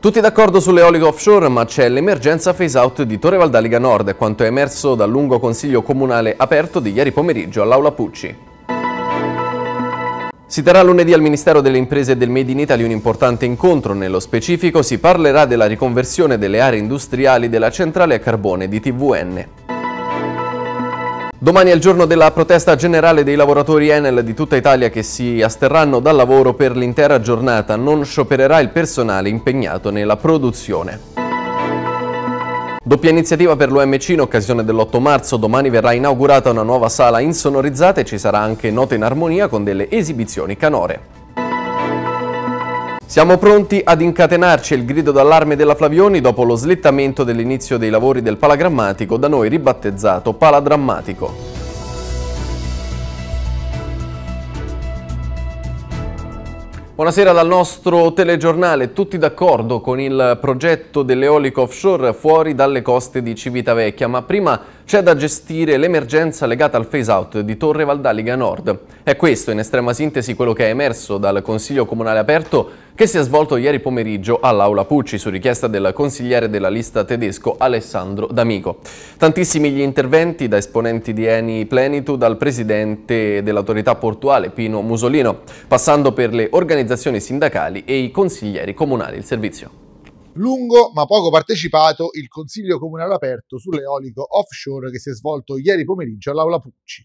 Tutti d'accordo sulle sull'eolico offshore, ma c'è l'emergenza phase out di Torre Valdaliga Nord, quanto è emerso dal lungo consiglio comunale aperto di ieri pomeriggio all'Aula Pucci. Si terrà lunedì al Ministero delle Imprese e del Made in Italy un importante incontro. Nello specifico si parlerà della riconversione delle aree industriali della centrale a carbone di TVN. Domani è il giorno della protesta generale dei lavoratori Enel di tutta Italia che si asterranno dal lavoro per l'intera giornata. Non sciopererà il personale impegnato nella produzione. Doppia iniziativa per l'OMC in occasione dell'8 marzo. Domani verrà inaugurata una nuova sala insonorizzata e ci sarà anche Note in Armonia con delle esibizioni canore. Siamo pronti ad incatenarci il grido d'allarme della Flavioni dopo lo slittamento dell'inizio dei lavori del palagrammatico, da noi ribattezzato Paladrammatico. Buonasera dal nostro telegiornale, tutti d'accordo con il progetto dell'eolico offshore fuori dalle coste di Civitavecchia, ma prima c'è da gestire l'emergenza legata al phase-out di Torre Valdaliga Nord. È questo, in estrema sintesi, quello che è emerso dal Consiglio Comunale Aperto che si è svolto ieri pomeriggio all'Aula Pucci su richiesta del consigliere della lista tedesco Alessandro D'Amico. Tantissimi gli interventi da esponenti di Eni Plenitu dal presidente dell'autorità portuale Pino Musolino, passando per le organizzazioni sindacali e i consiglieri comunali. Il servizio. Lungo ma poco partecipato il consiglio comunale aperto sull'eolico offshore che si è svolto ieri pomeriggio all'Aula Pucci.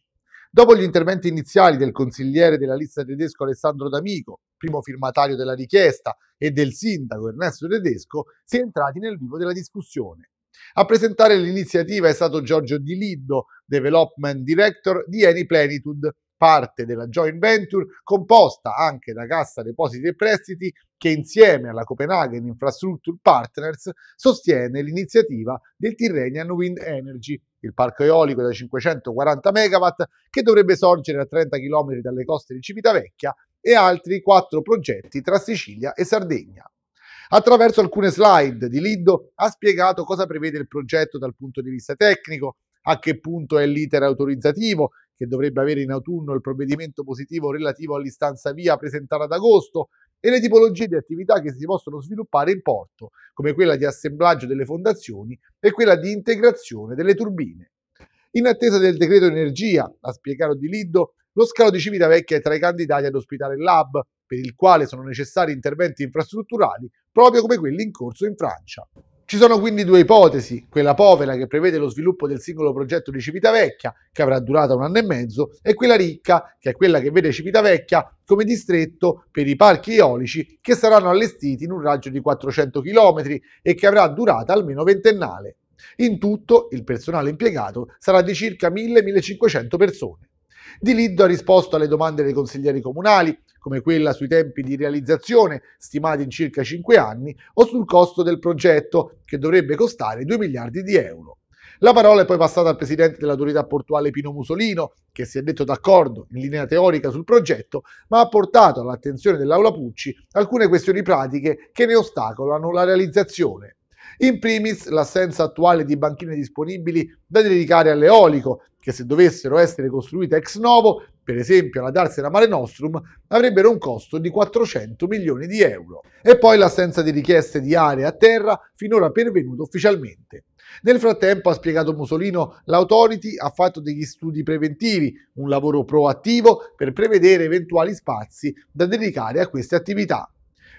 Dopo gli interventi iniziali del consigliere della lista tedesco Alessandro D'Amico, primo firmatario della richiesta, e del sindaco Ernesto Tedesco, si è entrati nel vivo della discussione. A presentare l'iniziativa è stato Giorgio Di Lindo, Development Director di Eni Plenitude, parte della joint venture composta anche da Cassa Depositi e Prestiti che insieme alla Copenaghen Infrastructure Partners sostiene l'iniziativa del Tirrenian Wind Energy, il parco eolico da 540 MW che dovrebbe sorgere a 30 km dalle coste di Civitavecchia e altri quattro progetti tra Sicilia e Sardegna. Attraverso alcune slide di Lido ha spiegato cosa prevede il progetto dal punto di vista tecnico, a che punto è l'iter autorizzativo che dovrebbe avere in autunno il provvedimento positivo relativo all'istanza via presentata ad agosto, e le tipologie di attività che si possono sviluppare in porto, come quella di assemblaggio delle fondazioni e quella di integrazione delle turbine. In attesa del decreto energia, ha spiegato Di Lido, lo scalo di Civitavecchia è tra i candidati ad ospitare il lab, per il quale sono necessari interventi infrastrutturali, proprio come quelli in corso in Francia. Ci sono quindi due ipotesi, quella povera che prevede lo sviluppo del singolo progetto di Civitavecchia, che avrà durata un anno e mezzo, e quella ricca, che è quella che vede Civitavecchia come distretto per i parchi eolici che saranno allestiti in un raggio di 400 km e che avrà durata almeno ventennale. In tutto il personale impiegato sarà di circa 1000-1500 persone. Di Liddo ha risposto alle domande dei consiglieri comunali come quella sui tempi di realizzazione, stimati in circa 5 anni, o sul costo del progetto, che dovrebbe costare 2 miliardi di euro. La parola è poi passata al presidente dell'autorità portuale Pino Musolino, che si è detto d'accordo in linea teorica sul progetto, ma ha portato all'attenzione dell'Aula Pucci alcune questioni pratiche che ne ostacolano la realizzazione. In primis l'assenza attuale di banchine disponibili da dedicare all'eolico, che se dovessero essere costruite ex novo, per esempio la Darsena Mare Nostrum, avrebbero un costo di 400 milioni di euro. E poi l'assenza di richieste di aree a terra finora pervenute ufficialmente. Nel frattempo, ha spiegato Musolino, l'autority ha fatto degli studi preventivi, un lavoro proattivo per prevedere eventuali spazi da dedicare a queste attività.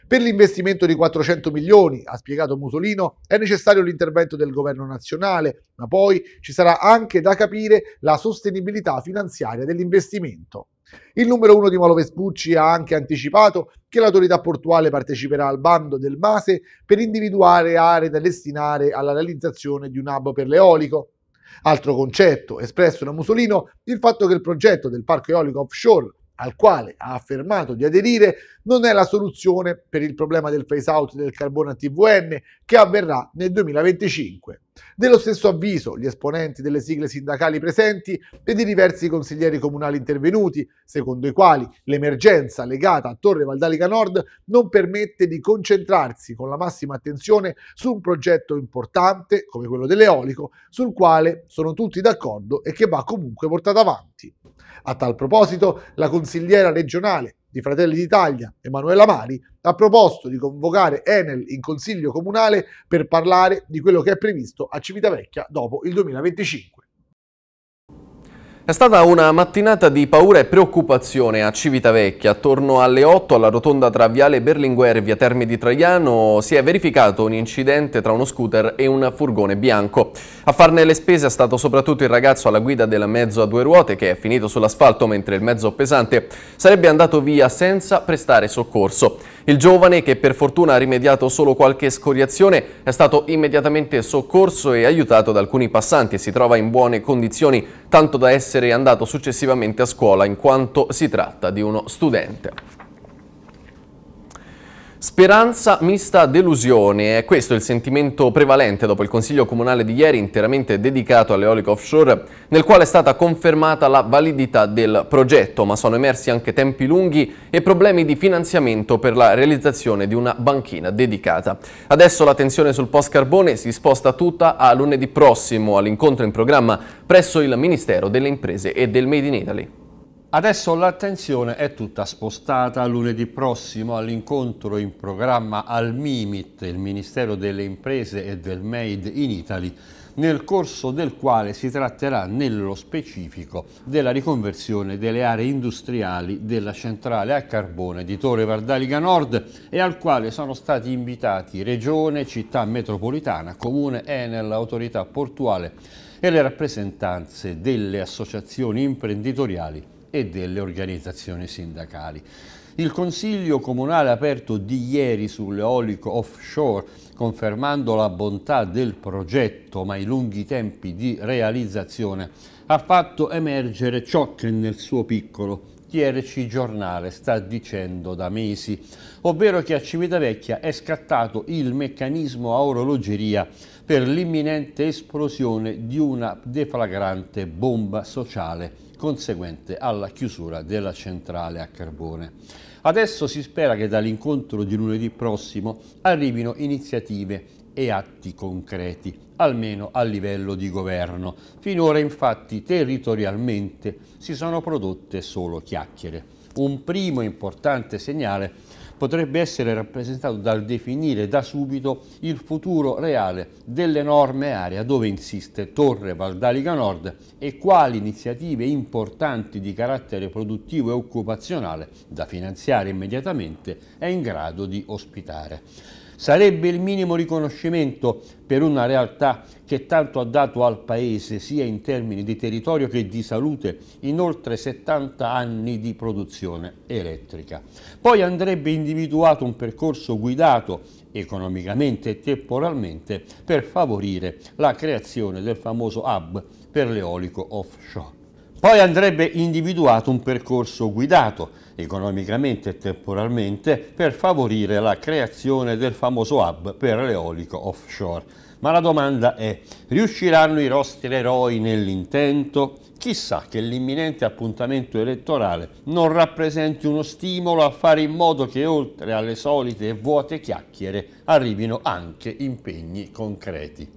Per l'investimento di 400 milioni, ha spiegato Musolino, è necessario l'intervento del governo nazionale, ma poi ci sarà anche da capire la sostenibilità finanziaria dell'investimento. Il numero 1 di Malo Vespucci ha anche anticipato che l'autorità portuale parteciperà al bando del MASE per individuare aree da destinare alla realizzazione di un hub per l'eolico. Altro concetto espresso da Musolino, il fatto che il progetto del parco eolico offshore al quale ha affermato di aderire, non è la soluzione per il problema del phase out del carbone a TVN che avverrà nel 2025. Dello stesso avviso gli esponenti delle sigle sindacali presenti e di diversi consiglieri comunali intervenuti, secondo i quali l'emergenza legata a Torre Valdalica Nord non permette di concentrarsi con la massima attenzione su un progetto importante come quello dell'eolico, sul quale sono tutti d'accordo e che va comunque portato avanti. A tal proposito, la consigliera regionale di Fratelli d'Italia, Emanuela Mari, ha proposto di convocare Enel in consiglio comunale per parlare di quello che è previsto a Civitavecchia dopo il 2025. È stata una mattinata di paura e preoccupazione a Civitavecchia. Attorno alle 8 alla rotonda tra Viale Berlinguer e Via Termi di Traiano si è verificato un incidente tra uno scooter e un furgone bianco. A farne le spese è stato soprattutto il ragazzo alla guida del mezzo a due ruote che è finito sull'asfalto mentre il mezzo pesante sarebbe andato via senza prestare soccorso. Il giovane, che per fortuna ha rimediato solo qualche scoriazione, è stato immediatamente soccorso e aiutato da alcuni passanti e si trova in buone condizioni, tanto da essere andato successivamente a scuola in quanto si tratta di uno studente. Speranza mista delusione, è questo il sentimento prevalente dopo il Consiglio Comunale di ieri interamente dedicato all'eolico offshore, nel quale è stata confermata la validità del progetto, ma sono emersi anche tempi lunghi e problemi di finanziamento per la realizzazione di una banchina dedicata. Adesso la tensione sul post carbone si sposta tutta a lunedì prossimo all'incontro in programma presso il Ministero delle Imprese e del Made in Italy. Adesso l'attenzione è tutta spostata a lunedì prossimo all'incontro in programma al MIMIT, il Ministero delle Imprese e del Made in Italy, nel corso del quale si tratterà nello specifico della riconversione delle aree industriali della centrale a carbone di Torre Vardaliga Nord e al quale sono stati invitati Regione, Città Metropolitana, Comune Enel, Autorità Portuale e le rappresentanze delle associazioni imprenditoriali e delle organizzazioni sindacali. Il Consiglio Comunale aperto di ieri sull'eolico offshore, confermando la bontà del progetto ma i lunghi tempi di realizzazione, ha fatto emergere ciò che nel suo piccolo TRC Giornale sta dicendo da mesi, ovvero che a Civitavecchia è scattato il meccanismo a orologeria per l'imminente esplosione di una deflagrante bomba sociale conseguente alla chiusura della centrale a carbone. Adesso si spera che dall'incontro di lunedì prossimo arrivino iniziative e atti concreti, almeno a livello di governo. Finora infatti territorialmente si sono prodotte solo chiacchiere. Un primo importante segnale potrebbe essere rappresentato dal definire da subito il futuro reale dell'enorme area dove insiste Torre Valdalica Nord e quali iniziative importanti di carattere produttivo e occupazionale da finanziare immediatamente è in grado di ospitare. Sarebbe il minimo riconoscimento per una realtà che tanto ha dato al Paese sia in termini di territorio che di salute in oltre 70 anni di produzione elettrica. Poi andrebbe individuato un percorso guidato economicamente e temporalmente per favorire la creazione del famoso hub per l'eolico offshore. Poi andrebbe individuato un percorso guidato economicamente e temporalmente per favorire la creazione del famoso hub per l'eolico offshore. Ma la domanda è, riusciranno i nostri eroi nell'intento? Chissà che l'imminente appuntamento elettorale non rappresenti uno stimolo a fare in modo che oltre alle solite e vuote chiacchiere arrivino anche impegni concreti.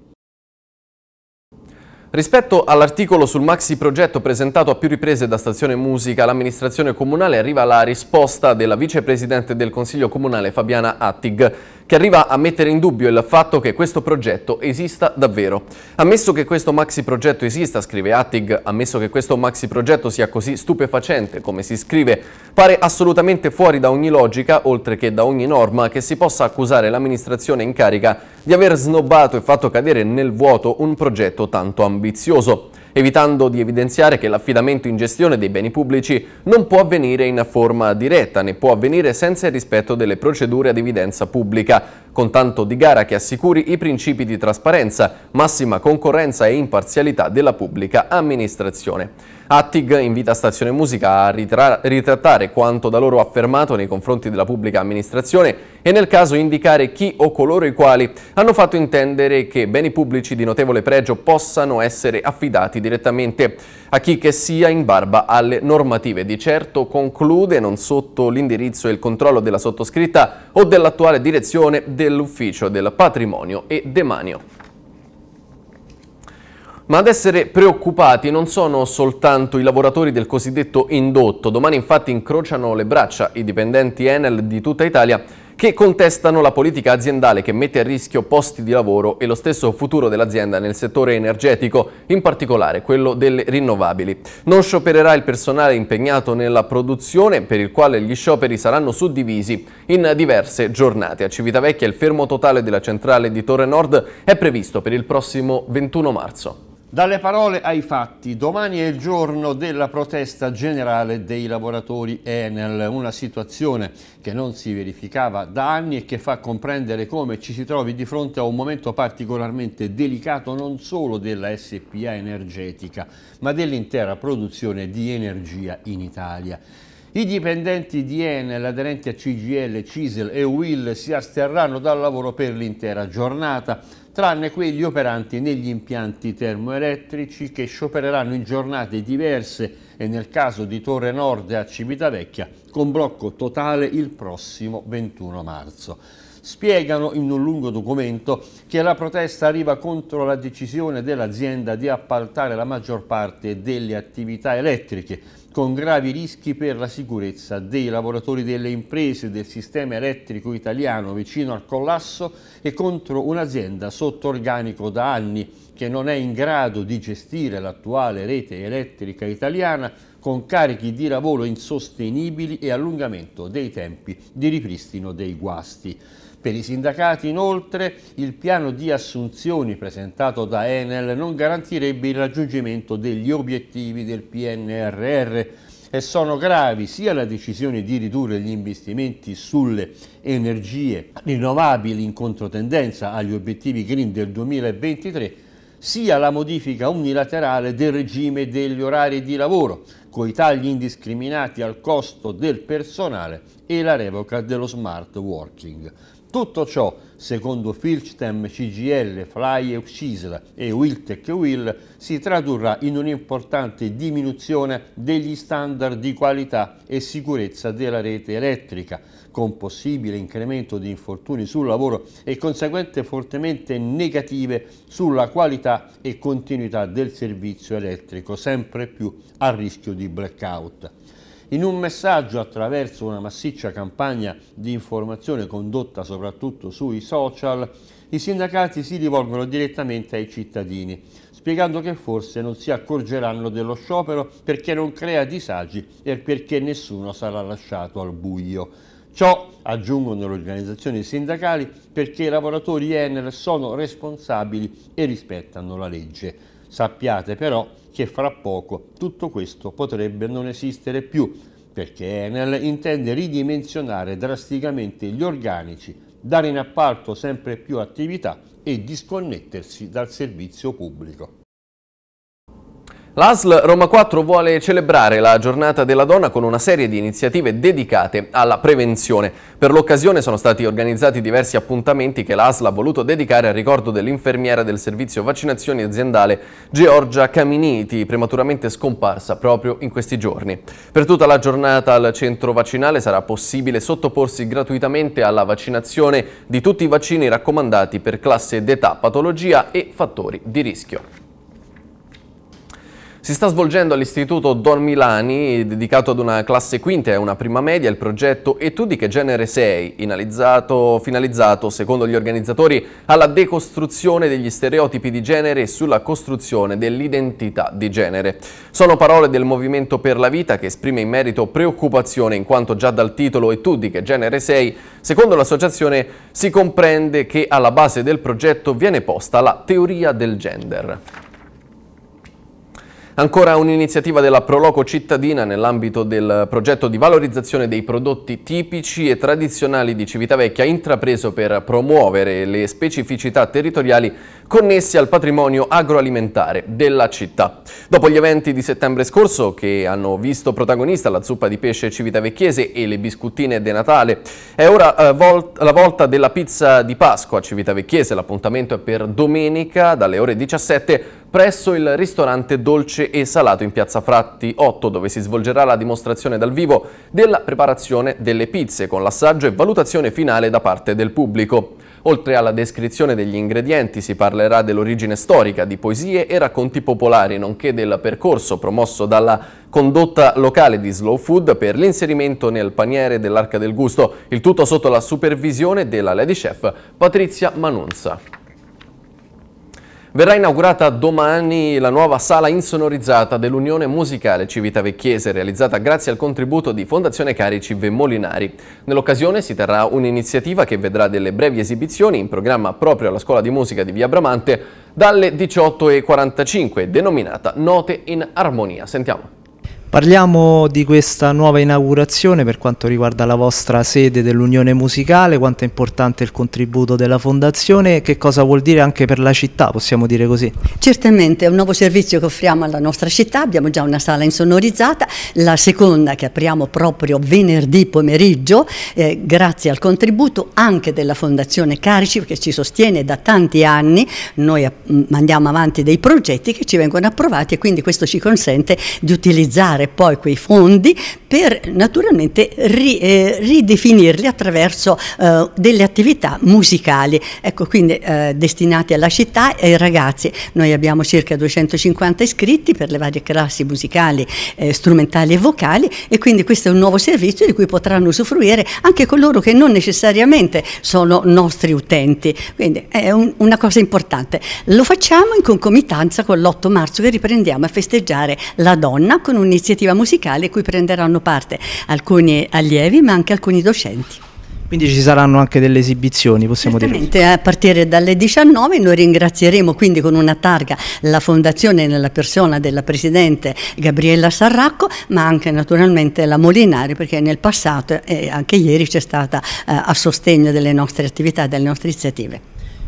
Rispetto all'articolo sul maxi progetto presentato a più riprese da Stazione Musica, l'amministrazione comunale arriva la risposta della vicepresidente del Consiglio Comunale Fabiana Attig che arriva a mettere in dubbio il fatto che questo progetto esista davvero. Ammesso che questo maxi progetto esista, scrive Attig, ammesso che questo maxi progetto sia così stupefacente come si scrive, pare assolutamente fuori da ogni logica, oltre che da ogni norma, che si possa accusare l'amministrazione in carica di aver snobbato e fatto cadere nel vuoto un progetto tanto ambizioso evitando di evidenziare che l'affidamento in gestione dei beni pubblici non può avvenire in forma diretta, né può avvenire senza il rispetto delle procedure ad evidenza pubblica, con tanto di gara che assicuri i principi di trasparenza, massima concorrenza e imparzialità della pubblica amministrazione. Attig invita Stazione Musica a ritrattare quanto da loro affermato nei confronti della pubblica amministrazione e nel caso indicare chi o coloro i quali hanno fatto intendere che beni pubblici di notevole pregio possano essere affidati direttamente a chi che sia in barba alle normative. Di certo conclude non sotto l'indirizzo e il controllo della sottoscritta o dell'attuale direzione dell'Ufficio del Patrimonio e Demanio. Ma ad essere preoccupati non sono soltanto i lavoratori del cosiddetto indotto. Domani infatti incrociano le braccia i dipendenti Enel di tutta Italia che contestano la politica aziendale che mette a rischio posti di lavoro e lo stesso futuro dell'azienda nel settore energetico, in particolare quello delle rinnovabili. Non sciopererà il personale impegnato nella produzione, per il quale gli scioperi saranno suddivisi in diverse giornate. A Civitavecchia il fermo totale della centrale di Torre Nord è previsto per il prossimo 21 marzo. Dalle parole ai fatti, domani è il giorno della protesta generale dei lavoratori Enel, una situazione che non si verificava da anni e che fa comprendere come ci si trovi di fronte a un momento particolarmente delicato non solo della SPA energetica, ma dell'intera produzione di energia in Italia. I dipendenti di Enel aderenti a CGL, CISL e UIL si asterranno dal lavoro per l'intera giornata tranne quelli operanti negli impianti termoelettrici che sciopereranno in giornate diverse e nel caso di Torre Nord a Civitavecchia con blocco totale il prossimo 21 marzo spiegano in un lungo documento che la protesta arriva contro la decisione dell'azienda di appaltare la maggior parte delle attività elettriche, con gravi rischi per la sicurezza dei lavoratori delle imprese del sistema elettrico italiano vicino al collasso e contro un'azienda sotto organico da anni che non è in grado di gestire l'attuale rete elettrica italiana con carichi di lavoro insostenibili e allungamento dei tempi di ripristino dei guasti. Per i sindacati inoltre il piano di assunzioni presentato da Enel non garantirebbe il raggiungimento degli obiettivi del PNRR e sono gravi sia la decisione di ridurre gli investimenti sulle energie rinnovabili in controtendenza agli obiettivi green del 2023 sia la modifica unilaterale del regime degli orari di lavoro, con i tagli indiscriminati al costo del personale e la revoca dello smart working. Tutto ciò, secondo Filchtem, CGL, Fly Euxisla e Wiltec Will, si tradurrà in un'importante diminuzione degli standard di qualità e sicurezza della rete elettrica, con possibile incremento di infortuni sul lavoro e conseguenze fortemente negative sulla qualità e continuità del servizio elettrico, sempre più a rischio di blackout in un messaggio attraverso una massiccia campagna di informazione condotta soprattutto sui social, i sindacati si rivolgono direttamente ai cittadini, spiegando che forse non si accorgeranno dello sciopero perché non crea disagi e perché nessuno sarà lasciato al buio. Ciò, aggiungono le organizzazioni sindacali, perché i lavoratori Enel sono responsabili e rispettano la legge. Sappiate però che fra poco tutto questo potrebbe non esistere più, perché Enel intende ridimensionare drasticamente gli organici, dare in appalto sempre più attività e disconnettersi dal servizio pubblico. L'ASL Roma 4 vuole celebrare la giornata della donna con una serie di iniziative dedicate alla prevenzione. Per l'occasione sono stati organizzati diversi appuntamenti che l'ASL ha voluto dedicare al ricordo dell'infermiera del servizio vaccinazioni aziendale Georgia Caminiti, prematuramente scomparsa proprio in questi giorni. Per tutta la giornata al centro vaccinale sarà possibile sottoporsi gratuitamente alla vaccinazione di tutti i vaccini raccomandati per classe d'età, patologia e fattori di rischio. Si sta svolgendo all'Istituto Don Milani, dedicato ad una classe quinta e una prima media, il progetto Etudi che genere sei, finalizzato, secondo gli organizzatori, alla decostruzione degli stereotipi di genere e sulla costruzione dell'identità di genere. Sono parole del Movimento per la Vita che esprime in merito preoccupazione in quanto già dal titolo Etudi che genere sei, secondo l'associazione, si comprende che alla base del progetto viene posta la teoria del gender. Ancora un'iniziativa della Proloco Cittadina nell'ambito del progetto di valorizzazione dei prodotti tipici e tradizionali di Civitavecchia intrapreso per promuovere le specificità territoriali connessi al patrimonio agroalimentare della città. Dopo gli eventi di settembre scorso che hanno visto protagonista la zuppa di pesce civitavecchiese e le biscuttine de Natale, è ora eh, la volta della pizza di Pasqua a Civitavecchiese. L'appuntamento è per domenica dalle ore 17 presso il ristorante Dolce e Salato in Piazza Fratti 8, dove si svolgerà la dimostrazione dal vivo della preparazione delle pizze con l'assaggio e valutazione finale da parte del pubblico. Oltre alla descrizione degli ingredienti si parlerà dell'origine storica, di poesie e racconti popolari, nonché del percorso promosso dalla condotta locale di Slow Food per l'inserimento nel paniere dell'Arca del Gusto, il tutto sotto la supervisione della Lady Chef Patrizia Manunza. Verrà inaugurata domani la nuova sala insonorizzata dell'Unione Musicale Civita Civitavecchiese, realizzata grazie al contributo di Fondazione Carici Vemolinari. Nell'occasione si terrà un'iniziativa che vedrà delle brevi esibizioni in programma proprio alla Scuola di Musica di Via Bramante dalle 18.45, denominata Note in Armonia. Sentiamo. Parliamo di questa nuova inaugurazione per quanto riguarda la vostra sede dell'Unione Musicale, quanto è importante il contributo della Fondazione, che cosa vuol dire anche per la città, possiamo dire così? Certamente è un nuovo servizio che offriamo alla nostra città, abbiamo già una sala insonorizzata, la seconda che apriamo proprio venerdì pomeriggio, eh, grazie al contributo anche della Fondazione Carici che ci sostiene da tanti anni, noi mandiamo avanti dei progetti che ci vengono approvati e quindi questo ci consente di utilizzare utilizzare poi quei fondi per naturalmente ri, eh, ridefinirli attraverso eh, delle attività musicali, ecco quindi eh, destinati alla città e ai ragazzi. Noi abbiamo circa 250 iscritti per le varie classi musicali, eh, strumentali e vocali e quindi questo è un nuovo servizio di cui potranno usufruire anche coloro che non necessariamente sono nostri utenti, quindi è un, una cosa importante. Lo facciamo in concomitanza con l'8 marzo che riprendiamo a festeggiare la donna con un'iniziativa iniziativa musicale cui prenderanno parte alcuni allievi ma anche alcuni docenti. Quindi ci saranno anche delle esibizioni, possiamo Certamente, dire. A partire dalle 19 noi ringrazieremo quindi con una targa la Fondazione nella persona della Presidente Gabriella Sarracco, ma anche naturalmente la Molinari, perché nel passato e anche ieri c'è stata eh, a sostegno delle nostre attività, delle nostre iniziative.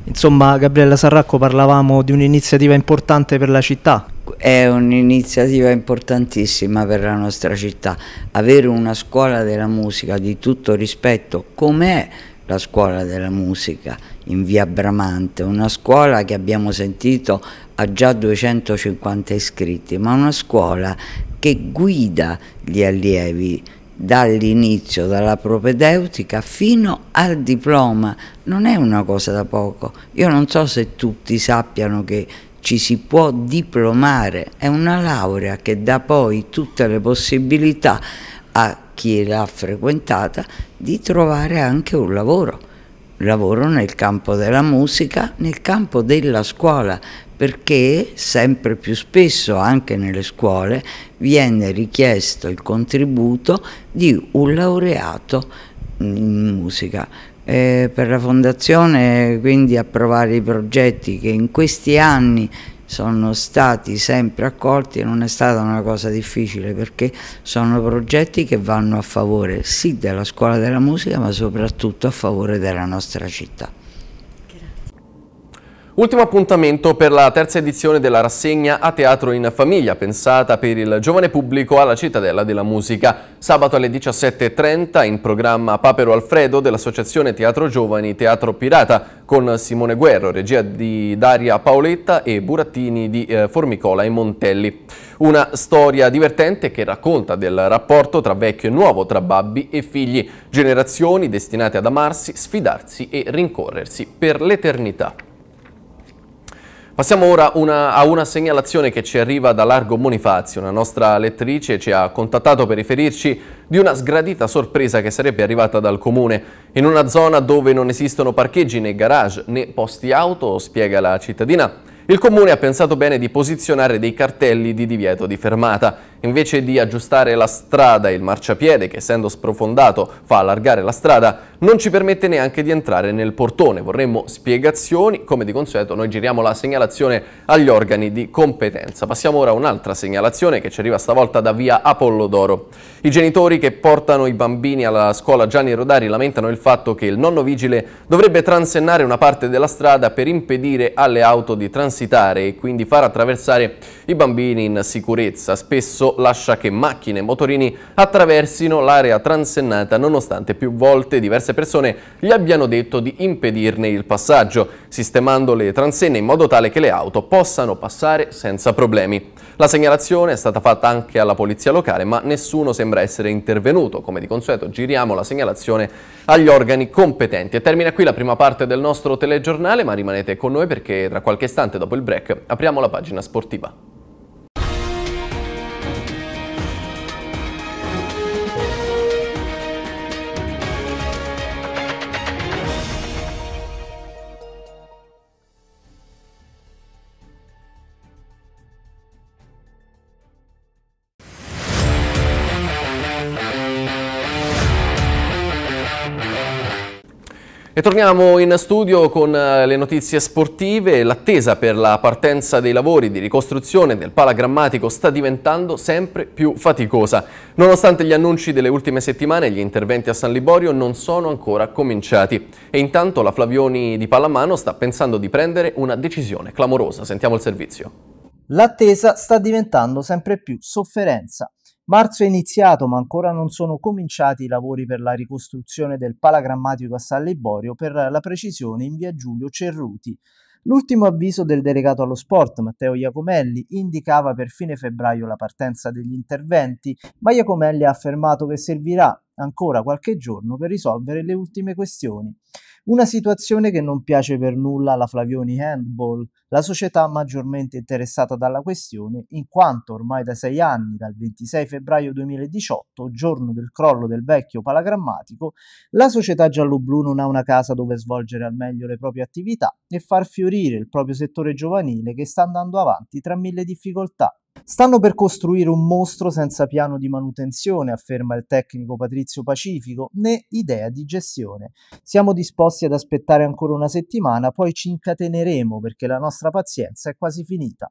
Insomma, Gabriella Sarracco parlavamo di un'iniziativa importante per la città. È un'iniziativa importantissima per la nostra città, avere una scuola della musica di tutto rispetto, com'è la scuola della musica in via Bramante, una scuola che abbiamo sentito ha già 250 iscritti, ma una scuola che guida gli allievi dall'inizio, dalla propedeutica fino al diploma, non è una cosa da poco. Io non so se tutti sappiano che ci si può diplomare, è una laurea che dà poi tutte le possibilità a chi l'ha frequentata di trovare anche un lavoro. Lavoro nel campo della musica, nel campo della scuola, perché sempre più spesso anche nelle scuole viene richiesto il contributo di un laureato in musica. Eh, per la Fondazione quindi approvare i progetti che in questi anni sono stati sempre accolti e non è stata una cosa difficile perché sono progetti che vanno a favore sì della scuola della musica ma soprattutto a favore della nostra città. Ultimo appuntamento per la terza edizione della rassegna A Teatro in Famiglia, pensata per il giovane pubblico alla Cittadella della Musica. Sabato alle 17.30 in programma Papero Alfredo dell'Associazione Teatro Giovani Teatro Pirata con Simone Guerro, regia di Daria Paoletta e Burattini di eh, Formicola e Montelli. Una storia divertente che racconta del rapporto tra vecchio e nuovo, tra babbi e figli, generazioni destinate ad amarsi, sfidarsi e rincorrersi per l'eternità. Passiamo ora una, a una segnalazione che ci arriva da Largo Bonifazio. Una nostra lettrice ci ha contattato per riferirci di una sgradita sorpresa che sarebbe arrivata dal comune. In una zona dove non esistono parcheggi né garage né posti auto, spiega la cittadina, il comune ha pensato bene di posizionare dei cartelli di divieto di fermata Invece di aggiustare la strada e il marciapiede, che essendo sprofondato fa allargare la strada, non ci permette neanche di entrare nel portone. Vorremmo spiegazioni, come di consueto noi giriamo la segnalazione agli organi di competenza. Passiamo ora a un'altra segnalazione che ci arriva stavolta da via Apollodoro. I genitori che portano i bambini alla scuola Gianni Rodari lamentano il fatto che il nonno vigile dovrebbe transennare una parte della strada per impedire alle auto di transitare e quindi far attraversare i bambini in sicurezza. Spesso lascia che macchine e motorini attraversino l'area transennata nonostante più volte diverse persone gli abbiano detto di impedirne il passaggio, sistemando le transenne in modo tale che le auto possano passare senza problemi. La segnalazione è stata fatta anche alla polizia locale, ma nessuno sembra essere intervenuto. Come di consueto giriamo la segnalazione agli organi competenti. E termina qui la prima parte del nostro telegiornale, ma rimanete con noi perché tra qualche istante dopo il break apriamo la pagina sportiva. E torniamo in studio con eh, le notizie sportive. L'attesa per la partenza dei lavori di ricostruzione del palagrammatico sta diventando sempre più faticosa. Nonostante gli annunci delle ultime settimane, gli interventi a San Liborio non sono ancora cominciati. E intanto la Flavioni di Pallamano sta pensando di prendere una decisione clamorosa. Sentiamo il servizio. L'attesa sta diventando sempre più sofferenza. Marzo è iniziato, ma ancora non sono cominciati i lavori per la ricostruzione del palagrammatico a San Liborio, per la precisione in via Giulio Cerruti. L'ultimo avviso del delegato allo sport, Matteo Iacomelli, indicava per fine febbraio la partenza degli interventi, ma Iacomelli ha affermato che servirà ancora qualche giorno per risolvere le ultime questioni. Una situazione che non piace per nulla alla Flavioni Handball, la società maggiormente interessata dalla questione, in quanto ormai da sei anni, dal 26 febbraio 2018, giorno del crollo del vecchio palagrammatico, la società gialloblu non ha una casa dove svolgere al meglio le proprie attività e far fiorire il proprio settore giovanile che sta andando avanti tra mille difficoltà Stanno per costruire un mostro senza piano di manutenzione, afferma il tecnico Patrizio Pacifico, né idea di gestione. Siamo disposti ad aspettare ancora una settimana, poi ci incateneremo perché la nostra pazienza è quasi finita.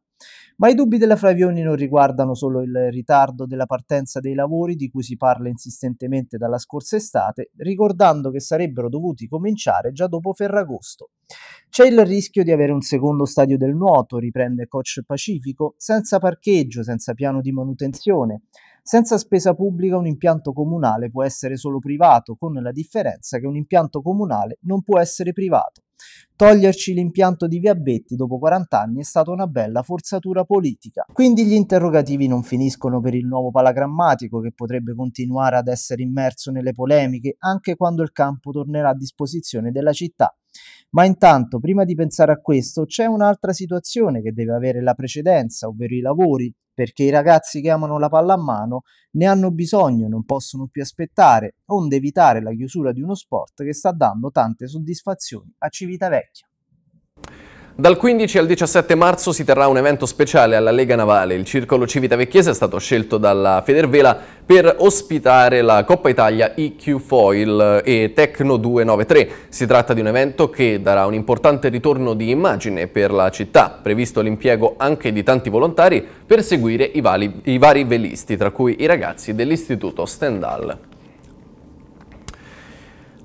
Ma i dubbi della Fravioni non riguardano solo il ritardo della partenza dei lavori di cui si parla insistentemente dalla scorsa estate, ricordando che sarebbero dovuti cominciare già dopo Ferragosto. C'è il rischio di avere un secondo stadio del nuoto, riprende Coach Pacifico, senza parcheggio, senza piano di manutenzione. Senza spesa pubblica un impianto comunale può essere solo privato, con la differenza che un impianto comunale non può essere privato. Toglierci l'impianto di Via Betti dopo 40 anni è stata una bella forzatura politica. Quindi gli interrogativi non finiscono per il nuovo palagrammatico che potrebbe continuare ad essere immerso nelle polemiche anche quando il campo tornerà a disposizione della città. Ma intanto, prima di pensare a questo, c'è un'altra situazione che deve avere la precedenza, ovvero i lavori, perché i ragazzi che amano la pallamano ne hanno bisogno, non possono più aspettare, onde evitare la chiusura di uno sport che sta dando tante soddisfazioni a Civitavecchia. Dal 15 al 17 marzo si terrà un evento speciale alla Lega Navale. Il circolo civitavecchiese è stato scelto dalla Federvela per ospitare la Coppa Italia IQ Foil e Tecno 293. Si tratta di un evento che darà un importante ritorno di immagine per la città, previsto l'impiego anche di tanti volontari per seguire i, vali, i vari velisti, tra cui i ragazzi dell'Istituto Stendhal.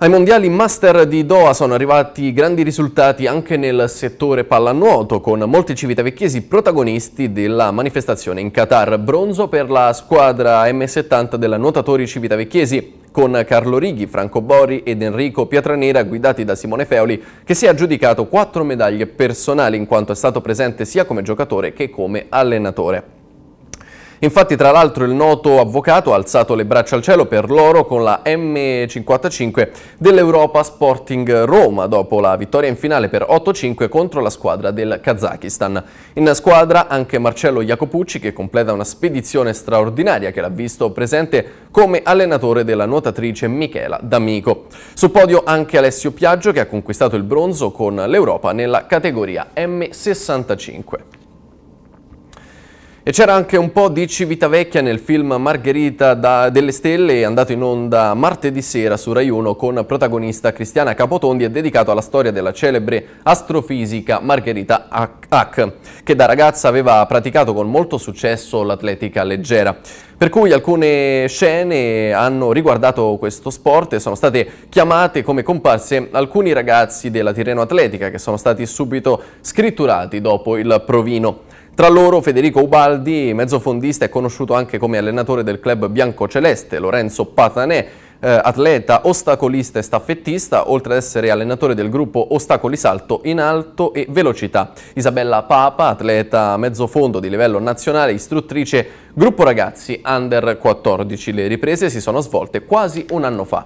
Ai mondiali master di Doha sono arrivati grandi risultati anche nel settore pallanuoto, con molti civitavecchiesi protagonisti della manifestazione in Qatar. Bronzo per la squadra M70 della nuotatori civitavecchiesi, con Carlo Righi, Franco Bori ed Enrico Piatranera, guidati da Simone Feoli, che si è aggiudicato quattro medaglie personali in quanto è stato presente sia come giocatore che come allenatore. Infatti, tra l'altro, il noto avvocato ha alzato le braccia al cielo per l'oro con la M55 dell'Europa Sporting Roma dopo la vittoria in finale per 8-5 contro la squadra del Kazakistan. In squadra anche Marcello Jacopucci che completa una spedizione straordinaria che l'ha visto presente come allenatore della nuotatrice Michela D'Amico. Sul podio anche Alessio Piaggio che ha conquistato il bronzo con l'Europa nella categoria M65. E c'era anche un po' di Civitavecchia nel film Margherita da, delle Stelle, andato in onda martedì sera su Rai 1 con protagonista Cristiana Capotondi e dedicato alla storia della celebre astrofisica Margherita Hack, che da ragazza aveva praticato con molto successo l'atletica leggera. Per cui alcune scene hanno riguardato questo sport e sono state chiamate come comparse alcuni ragazzi della Tirreno Atletica che sono stati subito scritturati dopo il provino. Tra loro Federico Ubaldi, mezzofondista e conosciuto anche come allenatore del club biancoceleste, Lorenzo Patanè, eh, atleta, ostacolista e staffettista, oltre ad essere allenatore del gruppo Ostacoli Salto in alto e velocità. Isabella Papa, atleta mezzofondo di livello nazionale, istruttrice gruppo ragazzi under 14. Le riprese si sono svolte quasi un anno fa.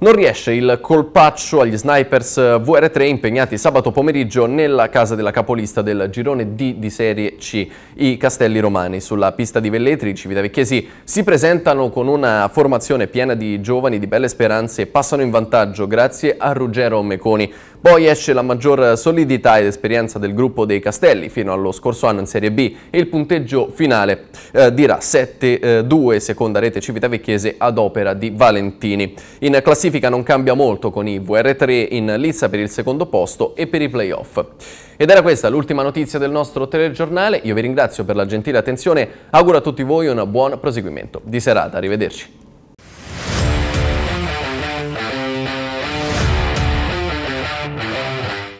Non riesce il colpaccio agli snipers eh, VR3 impegnati sabato pomeriggio nella casa della capolista del girone D di Serie C, i Castelli Romani. Sulla pista di Velletri, i civitavecchesi si presentano con una formazione piena di giovani di belle speranze e passano in vantaggio grazie a Ruggero Meconi. Poi esce la maggior solidità ed esperienza del gruppo dei Castelli fino allo scorso anno in Serie B e il punteggio finale eh, dirà 7-2 eh, seconda rete civitavecchiese ad opera di Valentini. In classifica non cambia molto con i VR3 in lizza per il secondo posto e per i playoff. Ed era questa l'ultima notizia del nostro telegiornale, io vi ringrazio per la gentile attenzione, auguro a tutti voi un buon proseguimento di serata, arrivederci.